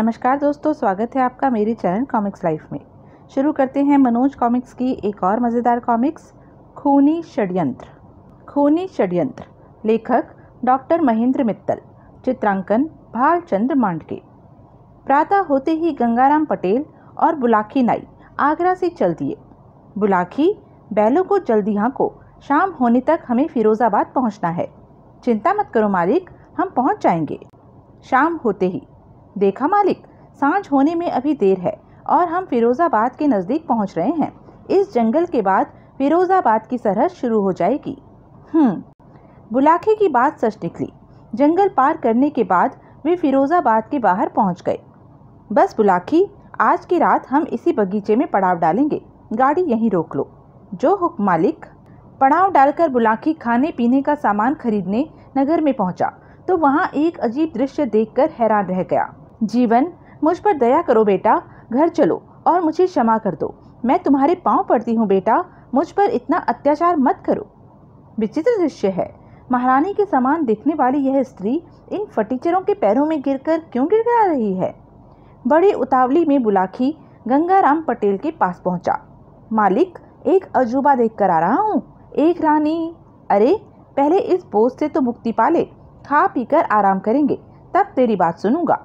नमस्कार दोस्तों स्वागत है आपका मेरे चैनल कॉमिक्स लाइफ में शुरू करते हैं मनोज कॉमिक्स की एक और मज़ेदार कॉमिक्स खूनी षड्यंत्र खूनी षड्यंत्र लेखक डॉक्टर महेंद्र मित्तल चित्रांकन भालचंद्र मांडके प्रातः होते ही गंगाराम पटेल और बुलाखी नाई आगरा से चल दिए बुलाखी बैलों को जल्दी को शाम होने तक हमें फिरोज़ाबाद पहुंचना है चिंता मत करो मालिक हम पहुंच जाएंगे शाम होते ही देखा मालिक सांझ होने में अभी देर है और हम फिरोज़ाबाद के नज़दीक पहुंच रहे हैं इस जंगल के बाद फिरोज़ाबाद की सरहद शुरू हो जाएगी हम्म बुलाखे की बात सच निकली जंगल पार करने के बाद वे फिरोज़ाबाद के बाहर पहुंच गए बस बुलाखी आज की रात हम इसी बगीचे में पड़ाव डालेंगे गाड़ी यहीं रोक लो जो हुक मालिक पड़ाव डालकर बुलाखी खाने पीने का सामान खरीदने नगर में पहुंचा तो वहां एक अजीब दृश्य देखकर हैरान रह गया जीवन मुझ पर दया करो बेटा घर चलो और मुझे क्षमा कर दो मैं तुम्हारे पाँव पड़ती हूँ बेटा मुझ पर इतना अत्याचार मत करो विचित्र दृश्य है महारानी के समान दिखने वाली यह स्त्री इन फटीचरों के पैरों में गिरकर क्यों गिरगिरा रही है बड़ी उतावली में बुलाखी गंगाराम पटेल के पास पहुंचा। मालिक एक अजूबा देख कर आ रहा हूँ एक रानी अरे पहले इस बोझ से तो मुक्ति पा ले खा पी कर आराम करेंगे तब तेरी बात सुनूंगा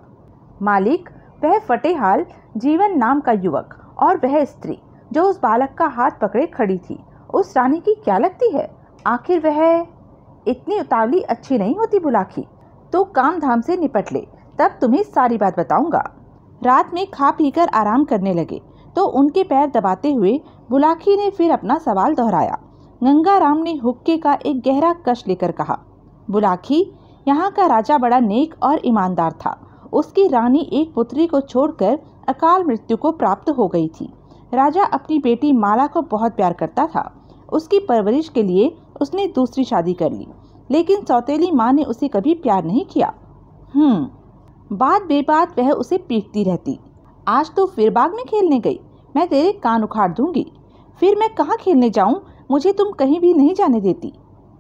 मालिक वह फटेहाल जीवन नाम का युवक और वह स्त्री जो उस बालक का हाथ पकड़े खड़ी थी उस रानी की क्या लगती है आखिर वह इतनी उतावली अच्छी नहीं होती बुलाखी तो काम धाम से निपट ले तब तुम्हें सारी बात बताऊंगा रात में खा पी कर आराम करने लगे तो उनके पैर दबाते हुए बुलाखी ने फिर अपना सवाल दोहराया गंगाराम ने हुक्के का एक गहरा कश लेकर कहा बुलाखी यहाँ का राजा बड़ा नेक और ईमानदार था उसकी रानी एक पुत्री को छोड़कर अकाल मृत्यु को प्राप्त हो गई थी राजा अपनी बेटी माला को बहुत प्यार करता था उसकी परवरिश के लिए उसने दूसरी शादी कर ली लेकिन सौतेली माँ ने उसे कभी प्यार नहीं किया हम्म बात बेबात वह उसे पीटती रहती आज तो फिर बाग में खेलने गई मैं तेरे कान उखाड़ दूंगी फिर मैं कहाँ खेलने जाऊँ मुझे तुम कहीं भी नहीं जाने देती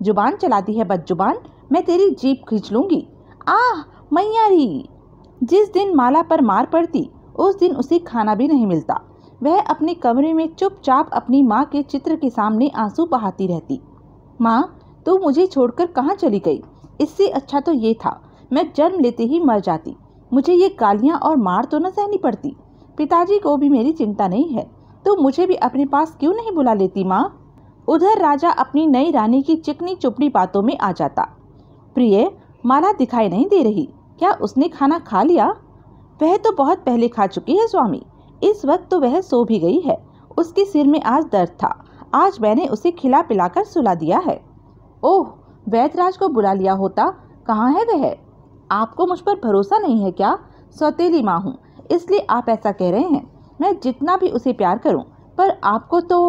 जुबान चलाती है बदजुबान मैं तेरी जीप खींच लूंगी आह मैयारी जिस दिन माला पर मार पड़ती उस दिन उसे खाना भी नहीं मिलता वह अपने कमरे में चुपचाप अपनी माँ के चित्र के सामने आंसू बहाती रहती माँ तू तो मुझे छोड़कर कहाँ चली गई इससे अच्छा तो ये था मैं जन्म लेते ही मर जाती मुझे ये गालियाँ और मार तो न सहनी पड़ती पिताजी को भी मेरी चिंता नहीं है तो मुझे भी अपने पास क्यों नहीं बुला लेती माँ उधर राजा अपनी नई रानी की चिकनी चुपड़ी बातों में आ जाता प्रिय माला दिखाई नहीं दे रही क्या उसने खाना खा लिया वह तो बहुत पहले खा चुकी है स्वामी इस वक्त तो वह सो भी गई है उसके सिर में आज दर्द था आज मैंने उसे खिला पिलाकर सुला दिया है ओह वैदराज को बुला लिया होता कहाँ है वह आपको मुझ पर भरोसा नहीं है क्या सौतेली माँ हूँ इसलिए आप ऐसा कह रहे हैं मैं जितना भी उसे प्यार करूँ पर आपको तो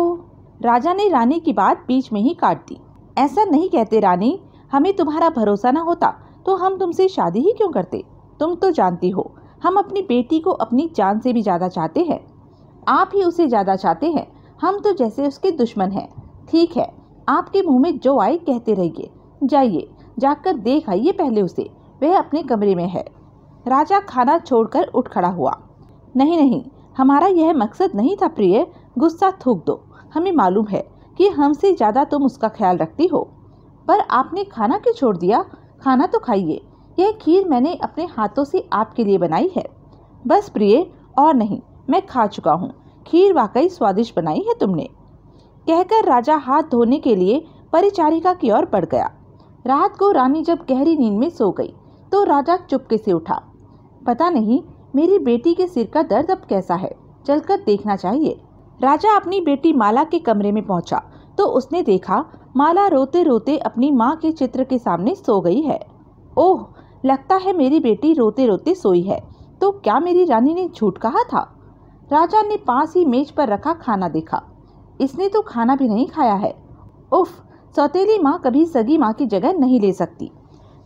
राजा ने रानी की बात बीच में ही काट दी ऐसा नहीं कहते रानी हमें तुम्हारा भरोसा ना होता तो हम तुमसे शादी ही क्यों करते तुम तो जानती हो हम अपनी बेटी को अपनी जान से भी ज़्यादा चाहते हैं आप ही उसे ज़्यादा चाहते हैं हम तो जैसे उसके दुश्मन हैं ठीक है आपके मुंह में जो आए कहते रहिए जाइए जाकर देख आइए पहले उसे वह अपने कमरे में है राजा खाना छोड़कर उठ खड़ा हुआ नहीं नहीं हमारा यह मकसद नहीं था प्रिय गुस्सा थूक दो हमें मालूम है कि हमसे ज़्यादा तुम उसका ख्याल रखती हो पर आपने खाना क्यों छोड़ दिया खाना तो खाइए यह खीर मैंने अपने हाथों से आपके लिए बनाई है बस प्रिय और नहीं मैं खा चुका हूँ खीर वाकई स्वादिष्ट बनाई है तुमने कहकर राजा हाथ धोने के लिए परिचारिका की ओर बढ़ गया रात को रानी जब गहरी नींद में सो गई तो राजा चुपके से उठा पता नहीं मेरी बेटी के सिर का दर्द अब कैसा है चलकर देखना चाहिए राजा अपनी बेटी माला के कमरे में पहुंचा तो उसने देखा माला रोते रोते अपनी माँ के चित्र के सामने सो गई है ओह लगता है मेरी बेटी रोते रोते सोई है तो क्या मेरी रानी ने झूठ कहा था राजा ने पास ही मेज पर रखा खाना देखा इसने तो खाना भी नहीं खाया है उफ सौतेली माँ कभी सगी माँ की जगह नहीं ले सकती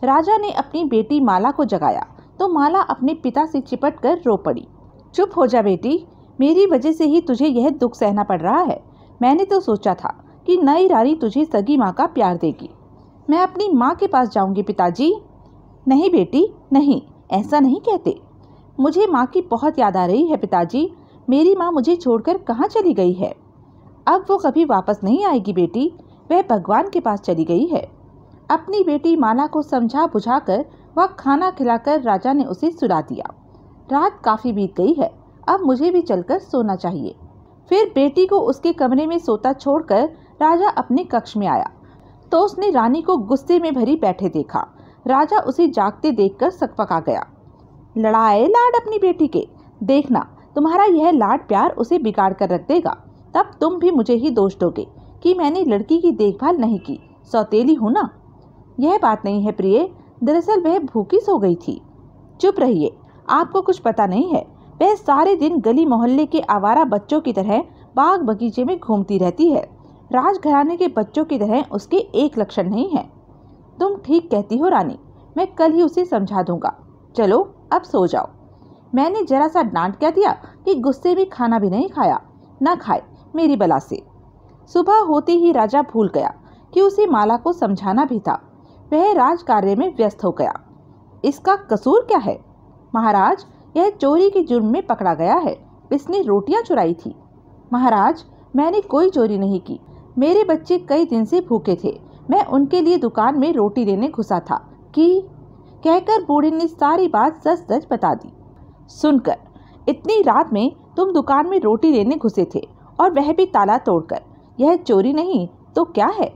राजा ने अपनी बेटी माला को जगाया तो माला अपने पिता से चिपट कर रो पड़ी चुप हो जा बेटी मेरी वजह से ही तुझे यह दुख सहना पड़ रहा है मैंने तो सोचा था कि नई रानी तुझे सगी माँ का प्यार देगी मैं अपनी माँ के पास जाऊँगी पिताजी नहीं बेटी नहीं ऐसा नहीं कहते मुझे माँ की बहुत याद आ रही है पिताजी मेरी माँ मुझे छोड़कर कहाँ चली गई है अब वो कभी वापस नहीं आएगी बेटी वह भगवान के पास चली गई है अपनी बेटी माला को समझा बुझा कर वह खाना खिलाकर राजा ने उसे सुला दिया रात काफ़ी बीत गई है अब मुझे भी चलकर सोना चाहिए फिर बेटी को उसके कमरे में सोता छोड़कर राजा अपने कक्ष में आया तो उसने रानी को गुस्से में भरी बैठे देखा राजा उसे जागते देखकर सकपका गया लड़ाए लाड अपनी बेटी के देखना तुम्हारा यह लाड प्यार उसे बिगाड़ कर रख देगा तब तुम भी मुझे ही दोष दोगे कि मैंने लड़की की देखभाल नहीं की सौतेली हूँ ना यह बात नहीं है प्रिय दरअसल वह भूखी सो गई थी चुप रहिए आपको कुछ पता नहीं है वह सारे दिन गली मोहल्ले के आवारा बच्चों की तरह बाग बगीचे में घूमती रहती है राजघराने के बच्चों की तरह उसके एक लक्षण नहीं है तुम ठीक कहती हो रानी मैं कल ही उसे समझा दूंगा चलो अब सो जाओ मैंने जरा सा डांट क्या दिया कि गुस्से में खाना भी नहीं खाया ना खाए मेरी बला से सुबह होते ही राजा भूल गया कि उसे माला को समझाना भी था वह राज कार्य में व्यस्त हो गया इसका कसूर क्या है महाराज यह चोरी के जुर्म में पकड़ा गया है इसने रोटियां चुराई थी महाराज मैंने कोई चोरी नहीं की मेरे बच्चे कई दिन से भूखे थे मैं उनके लिए दुकान में रोटी लेने घुसा था कि कहकर बूढ़े ने सारी बात सच सच बता दी सुनकर इतनी रात में तुम दुकान में रोटी लेने घुसे थे और वह भी ताला तोड़कर यह चोरी नहीं तो क्या है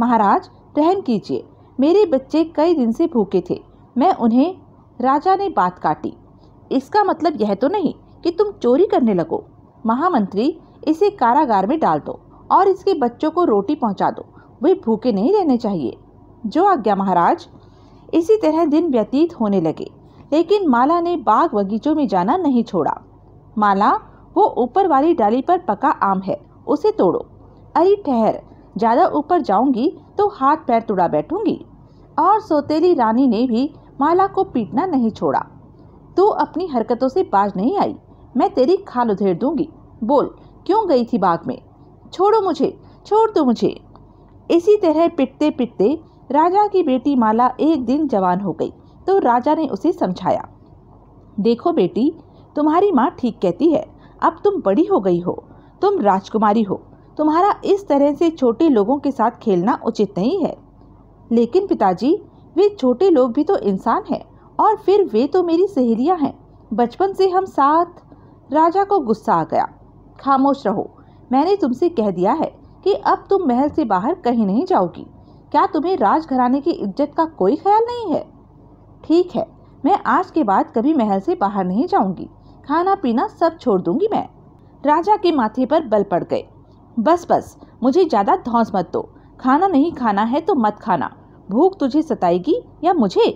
महाराज रहम कीजिए मेरे बच्चे कई दिन से भूखे थे मैं उन्हें राजा ने बात काटी इसका मतलब यह तो नहीं कि तुम चोरी करने लगो महामंत्री इसे कारागार में डाल दो और इसके बच्चों को रोटी पहुंचा दो वे भूखे नहीं रहने चाहिए जो आज्ञा महाराज इसी तरह दिन व्यतीत होने लगे लेकिन माला ने बाग बगीचों में जाना नहीं छोड़ा माला वो ऊपर वाली डाली पर पका आम है उसे तोड़ो अरे ठहर ज़्यादा ऊपर जाऊंगी तो हाथ पैर तुड़ा बैठूंगी और सोतेली रानी ने भी माला को पीटना नहीं छोड़ा तू अपनी हरकतों से बाज नहीं आई मैं तेरी खाल उधेड़ दूंगी बोल क्यों गई थी बाग में छोड़ो मुझे छोड़ दो मुझे इसी तरह पिटते पिटते राजा की बेटी माला एक दिन जवान हो गई तो राजा ने उसे समझाया देखो बेटी तुम्हारी माँ ठीक कहती है अब तुम बड़ी हो गई हो तुम राजकुमारी हो तुम्हारा इस तरह से छोटे लोगों के साथ खेलना उचित नहीं है लेकिन पिताजी वे छोटे लोग भी तो इंसान हैं और फिर वे तो मेरी सहेलियां हैं बचपन से हम साथ राजा को गुस्सा आ गया खामोश रहो मैंने तुमसे कह दिया है कि अब तुम महल से बाहर कहीं नहीं जाओगी क्या तुम्हें राजघराने की इज्जत का कोई ख्याल नहीं है ठीक है मैं आज के बाद कभी महल से बाहर नहीं जाऊंगी खाना पीना सब छोड़ दूंगी मैं राजा के माथे पर बल पड़ गए बस बस मुझे ज़्यादा धौंस मत दो खाना नहीं खाना है तो मत खाना भूख तुझे सताएगी या मुझे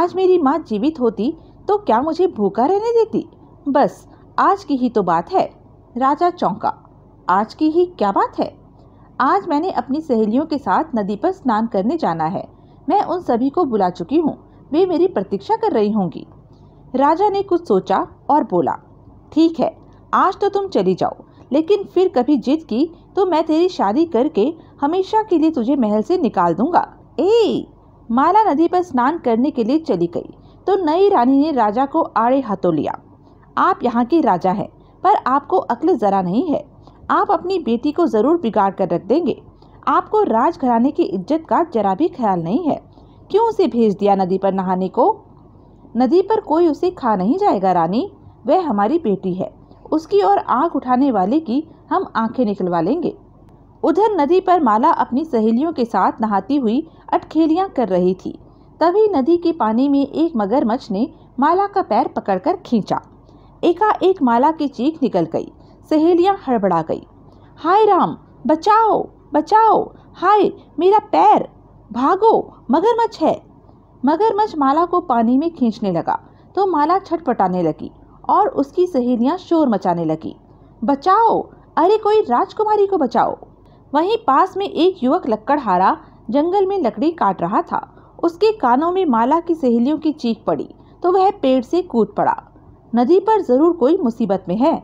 आज मेरी माँ जीवित होती तो क्या मुझे भूखा रहने देती बस आज की ही तो बात है राजा चौंका आज की ही क्या बात है आज मैंने अपनी सहेलियों के साथ नदी पर स्नान करने जाना है मैं उन सभी को बुला चुकी हूँ वे मेरी प्रतीक्षा कर रही होंगी राजा ने कुछ सोचा और बोला ठीक है आज तो तुम चली जाओ लेकिन फिर कभी जिद की तो मैं तेरी शादी करके हमेशा के लिए तुझे महल से निकाल दूंगा ए माला नदी पर स्नान करने के लिए चली गई तो नई रानी ने राजा को आड़े हाथों लिया आप यहाँ के राजा हैं पर आपको अक्ल ज़रा नहीं है आप अपनी बेटी को ज़रूर बिगाड़ कर रख देंगे आपको राजघराने की इज्जत का जरा भी ख्याल नहीं है क्यों उसे भेज दिया नदी पर नहाने को नदी पर कोई उसे खा नहीं जाएगा रानी वह हमारी बेटी है उसकी और आग उठाने वाले की हम आंखें निकलवा लेंगे उधर नदी पर माला अपनी सहेलियों के साथ नहाती हुई अटखेलियां कर रही थी तभी नदी के पानी में एक मगरमच्छ ने माला का पैर पकड़कर खींचा एकाएक माला की चीख निकल गई सहेलियां हड़बड़ा गई हाय राम बचाओ बचाओ हाय मेरा पैर भागो मगरमच्छ है मगरमच्छ माला को पानी में खींचने लगा तो माला छटपटाने लगी और उसकी सहेलियां शोर मचाने लगी बचाओ अरे कोई राजकुमारी को बचाओ वहीं पास में एक युवक लकड़हारा जंगल में लकड़ी काट रहा था उसके कानों में माला की सहेलियों की चीख पड़ी तो वह पेड़ से कूद पड़ा नदी पर ज़रूर कोई मुसीबत में है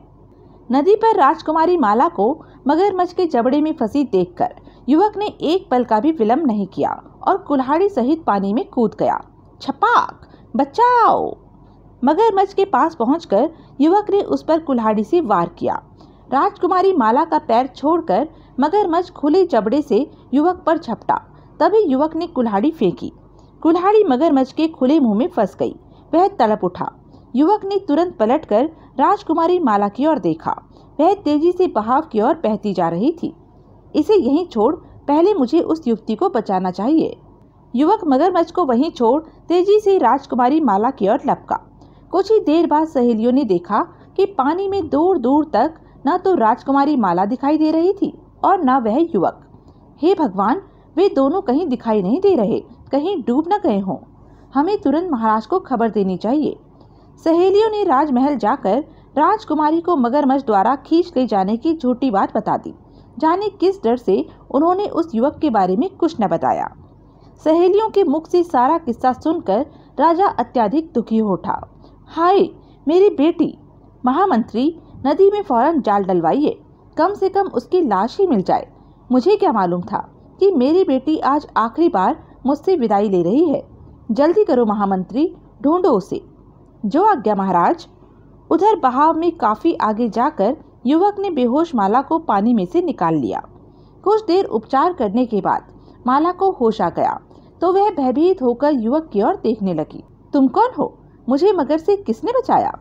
नदी पर राजकुमारी माला को मगरमच्छ के जबड़े में फंसी देखकर युवक ने एक पल का भी विलंब नहीं किया और कुल्हाड़ी सहित पानी में कूद गया छपाक बचाओ मगरमच्छ के पास पहुंचकर युवक ने उस पर कुल्हाड़ी से वार किया राजकुमारी माला का पैर छोड़कर मगरमच्छ खुले जबड़े से युवक पर झपटा तभी युवक ने कुल्हाड़ी फेंकी कुल्हाड़ी मगरमच्छ के खुले मुंह में फंस गई वह तड़प उठा युवक ने तुरंत पलटकर राजकुमारी माला की ओर देखा वह तेजी से बहाव की ओर बहती जा रही थी इसे यहीं छोड़ पहले मुझे उस युवती को बचाना चाहिए युवक मगरमच्छ को वहीं छोड़ तेजी से राजकुमारी माला की ओर लपका कुछ ही देर बाद सहेलियों ने देखा कि पानी में दूर दूर तक न तो राजकुमारी माला दिखाई दे रही थी और न वह युवक हे भगवान वे दोनों कहीं दिखाई नहीं दे रहे कहीं डूब न गए हों हमें तुरंत महाराज को खबर देनी चाहिए सहेलियों ने राजमहल जाकर राजकुमारी को मगरमच्छ द्वारा खींच ले जाने की झूठी बात बता दी जाने किस डर से उन्होंने उस युवक के बारे में कुछ न बताया सहेलियों के मुख से सारा किस्सा सुनकर राजा अत्याधिक दुखी हो उठा हाय मेरी बेटी महामंत्री नदी में फौरन जाल डलवाइए कम से कम उसकी लाश ही मिल जाए मुझे क्या मालूम था कि मेरी बेटी आज आखिरी बार मुझसे विदाई ले रही है जल्दी करो महामंत्री ढूंढो उसे जो आज्ञा महाराज उधर बहाव में काफ़ी आगे जाकर युवक ने बेहोश माला को पानी में से निकाल लिया कुछ देर उपचार करने के बाद माला को होश आ गया तो वह भयभीत होकर युवक की ओर देखने लगी तुम कौन हो मुझे मगर से किसने बचाया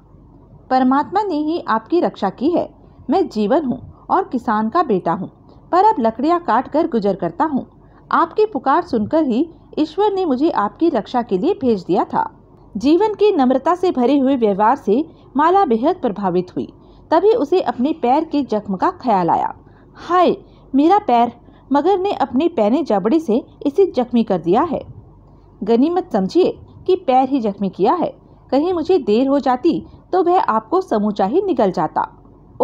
परमात्मा ने ही आपकी रक्षा की है मैं जीवन हूँ और किसान का बेटा हूँ पर अब लकड़ियाँ काट कर गुजर करता हूँ आपकी पुकार सुनकर ही ईश्वर ने मुझे आपकी रक्षा के लिए भेज दिया था जीवन की नम्रता से भरे हुए व्यवहार से माला बेहद प्रभावित हुई तभी उसे अपने पैर के जख्म का ख्याल आया हाय मेरा पैर मगर ने अपने पैने जबड़े से इसे जख्मी कर दिया है गनीमत समझिए कि पैर ही जख्मी किया है कहीं मुझे देर हो जाती तो वह आपको समूचा ही निकल जाता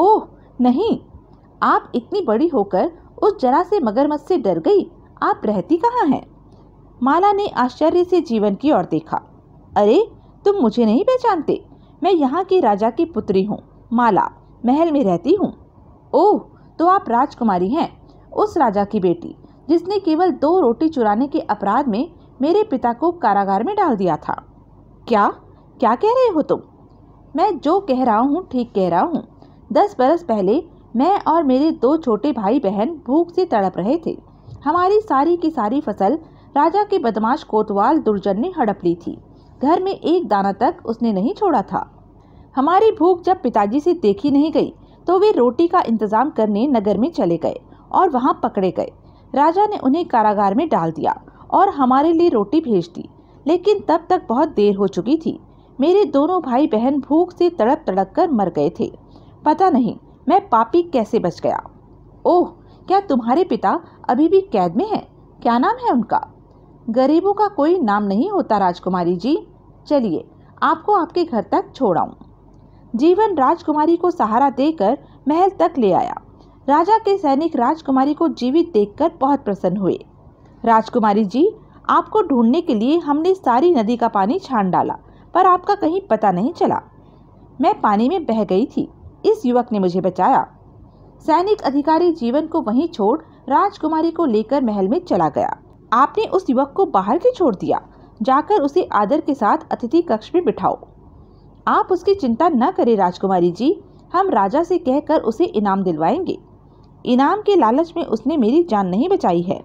ओह नहीं आप इतनी बड़ी होकर उस जरा से मगरमच्छ से डर गई आप रहती कहाँ हैं माला ने आश्चर्य से जीवन की ओर देखा अरे तुम मुझे नहीं पहचानते मैं यहाँ के राजा की पुत्री हूँ माला महल में रहती हूँ ओह तो आप राजकुमारी हैं उस राजा की बेटी जिसने केवल दो रोटी चुराने के अपराध में मेरे पिता को कारागार में डाल दिया था क्या क्या कह रहे हो तुम मैं जो कह रहा हूँ ठीक कह रहा हूँ दस बरस पहले मैं और मेरे दो छोटे भाई बहन भूख से तड़प रहे थे हमारी सारी की सारी फसल राजा के बदमाश कोतवाल दुर्जन ने हड़प ली थी घर में एक दाना तक उसने नहीं छोड़ा था हमारी भूख जब पिताजी से देखी नहीं गई तो वे रोटी का इंतजाम करने नगर में चले गए और वहाँ पकड़े गए राजा ने उन्हें कारागार में डाल दिया और हमारे लिए रोटी भेज दी लेकिन तब तक बहुत देर हो चुकी थी मेरे दोनों भाई बहन भूख से तड़प तड़प कर मर गए थे पता नहीं मैं पापी कैसे बच गया ओह क्या तुम्हारे पिता अभी भी कैद में हैं क्या नाम है उनका गरीबों का कोई नाम नहीं होता राजकुमारी जी चलिए आपको आपके घर तक छोड़ाऊँ जीवन राजकुमारी को सहारा देकर महल तक ले आया राजा के सैनिक राजकुमारी को जीवित देखकर बहुत प्रसन्न हुए राजकुमारी जी आपको ढूंढने के लिए हमने सारी नदी का पानी छान डाला पर आपका कहीं पता नहीं चला मैं पानी में बह गई थी इस युवक ने मुझे बचाया सैनिक अधिकारी जीवन को वहीं छोड़ राजकुमारी को लेकर महल में चला गया आपने उस युवक को बाहर क्यों छोड़ दिया जाकर उसे आदर के साथ अतिथि कक्ष में बिठाओ आप उसकी चिंता न करें राजकुमारी जी हम राजा से कहकर उसे इनाम दिलवाएंगे इनाम के लालच में उसने मेरी जान नहीं बचाई है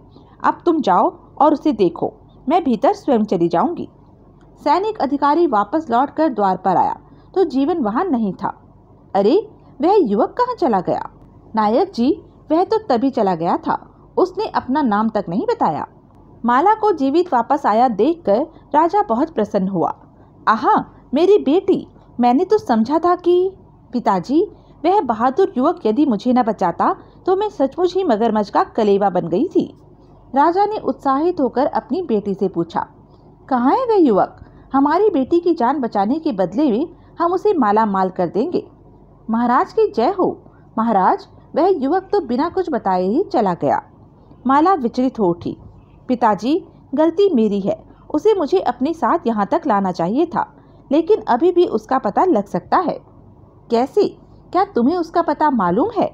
अब तुम जाओ और उसे देखो मैं भीतर स्वयं चली जाऊंगी सैनिक अधिकारी वापस लौटकर द्वार पर आया तो जीवन वहां नहीं था अरे वह युवक कहाँ चला गया नायक जी वह तो तभी चला गया था उसने अपना नाम तक नहीं बताया माला को जीवित वापस आया देखकर राजा बहुत प्रसन्न हुआ आहा मेरी बेटी मैंने तो समझा था कि पिताजी वह बहादुर युवक यदि मुझे न बचाता तो मैं सचमुच ही मगरमच्छ का कलेवा बन गई थी राजा ने उत्साहित होकर अपनी बेटी से पूछा कहाँ है वह युवक हमारी बेटी की जान बचाने के बदले में हम उसे माला माल कर देंगे महाराज की जय हो महाराज वह युवक तो बिना कुछ बताए ही चला गया माला विचलित हो उठी पिताजी गलती मेरी है उसे मुझे अपने साथ यहाँ तक लाना चाहिए था लेकिन अभी भी उसका पता लग सकता है कैसे क्या तुम्हें उसका पता मालूम है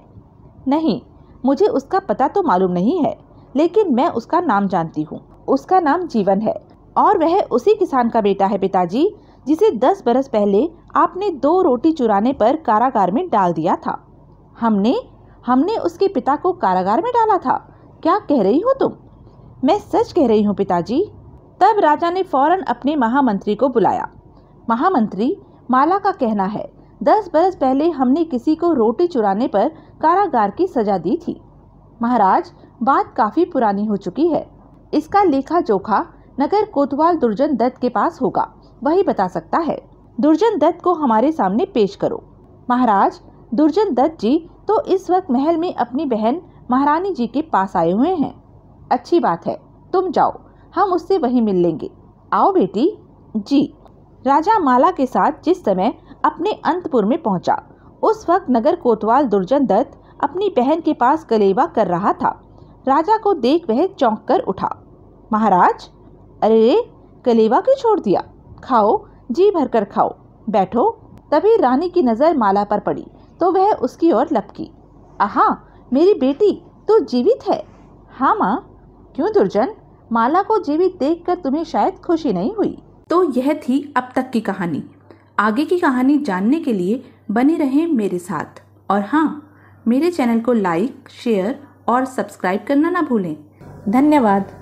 नहीं मुझे उसका पता तो मालूम नहीं है लेकिन मैं उसका नाम जानती हूँ उसका नाम जीवन है और वह उसी किसान का बेटा है पिताजी जिसे दस बरस पहले आपने दो रोटी चुराने पर कारागार में डाल दिया था हमने हमने उसके पिता को कारागार में डाला था क्या कह रही हो तुम मैं सच कह रही हूँ पिताजी तब राजा ने फौरन अपने महामंत्री को बुलाया महामंत्री माला का कहना है दस बरस पहले हमने किसी को रोटी चुराने पर कारागार की सजा दी थी महाराज बात काफ़ी पुरानी हो चुकी है इसका लेखा जोखा नगर कोतवाल दुर्जन दत्त के पास होगा वही बता सकता है दुर्जन दत्त को हमारे सामने पेश करो महाराज दुर्जन दत्त जी तो इस वक्त महल में अपनी बहन महारानी जी के पास आए हुए हैं अच्छी बात है तुम जाओ हम उससे वहीं मिल लेंगे आओ बेटी जी राजा माला के साथ जिस समय अपने अंतपुर में पहुंचा उस वक्त नगर कोतवाल दुर्जन दत्त अपनी बहन के पास कलेवा कर रहा था राजा को देख वह चौंक कर उठा महाराज अरे रे कलेवा क्यों छोड़ दिया खाओ जी भर कर खाओ बैठो तभी रानी की नज़र माला पर पड़ी तो वह उसकी ओर लपकी आहा मेरी बेटी तो जीवित है हाँ माँ क्यों दुर्जन माला को जीवित देखकर तुम्हें शायद खुशी नहीं हुई तो यह थी अब तक की कहानी आगे की कहानी जानने के लिए बने रहें मेरे साथ और हाँ मेरे चैनल को लाइक शेयर और सब्सक्राइब करना ना भूलें धन्यवाद